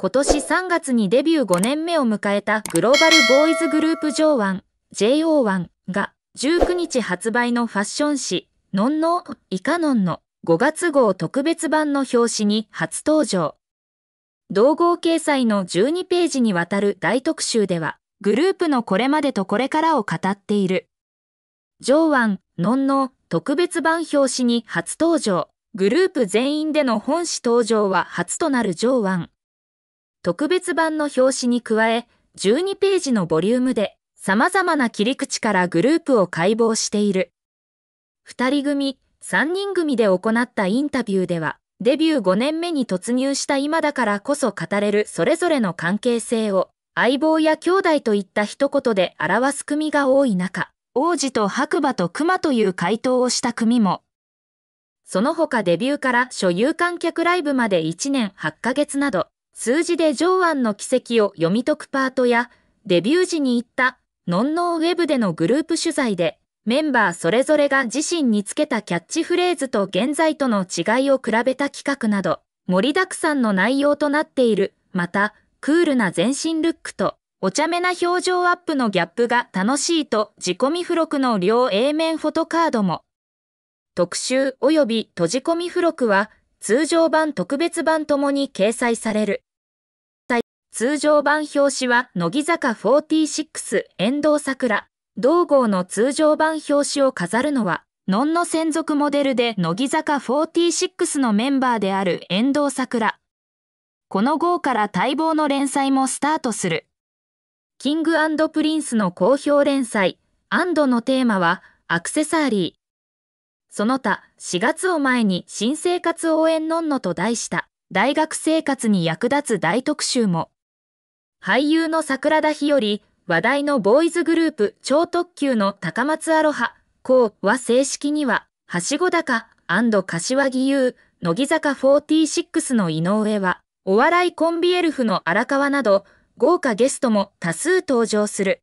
今年3月にデビュー5年目を迎えたグローバルボーイズグループ上腕 JO1 が19日発売のファッション誌ノンノーイカノンの5月号特別版の表紙に初登場。同号掲載の12ページにわたる大特集では、グループのこれまでとこれからを語っている。上腕、ノンの特別版表紙に初登場。グループ全員での本誌登場は初となる上腕、特別版の表紙に加え、12ページのボリュームで様々な切り口からグループを解剖している。二人組、三人組で行ったインタビューでは、デビュー5年目に突入した今だからこそ語れるそれぞれの関係性を、相棒や兄弟といった一言で表す組が多い中、王子と白馬と熊という回答をした組も。その他デビューから所有観客ライブまで1年8ヶ月など、数字で上腕の軌跡を読み解くパートや、デビュー時に行ったノンノーウェブでのグループ取材で、メンバーそれぞれが自身につけたキャッチフレーズと現在との違いを比べた企画など、盛りだくさんの内容となっている。また、クールな全身ルックと、お茶目な表情アップのギャップが楽しいと、自己見付録の両 A 面フォトカードも。特集及び閉じ込み付録は、通常版特別版ともに掲載される。通常版表紙は乃木坂46遠藤桜。同号の通常版表紙を飾るのは、のんの専属モデルで乃木坂46のメンバーである遠藤桜。この号から待望の連載もスタートする。キングプリンスの好評連載、アンドのテーマは、アクセサリー。その他、4月を前に新生活応援のんのと題した、大学生活に役立つ大特集も。俳優の桜田日より、話題のボーイズグループ超特急の高松アロハ、こうは正式には、はしご高柏木優、乃木坂46の井上は、お笑いコンビエルフの荒川など、豪華ゲストも多数登場する。